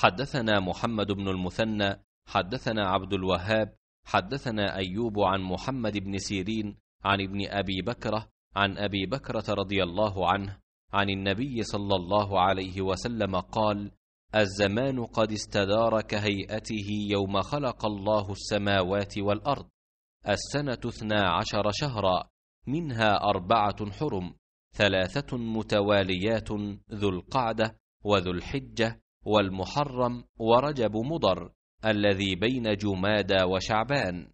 حدثنا محمد بن المثنى حدثنا عبد الوهاب حدثنا أيوب عن محمد بن سيرين عن ابن أبي بكرة عن أبي بكرة رضي الله عنه عن النبي صلى الله عليه وسلم قال الزمان قد استدار كهيئته يوم خلق الله السماوات والأرض السنة اثنا عشر شهرا منها أربعة حرم ثلاثة متواليات ذو القعدة وذو الحجة والمحرم ورجب مضر الذي بين جمادى وشعبان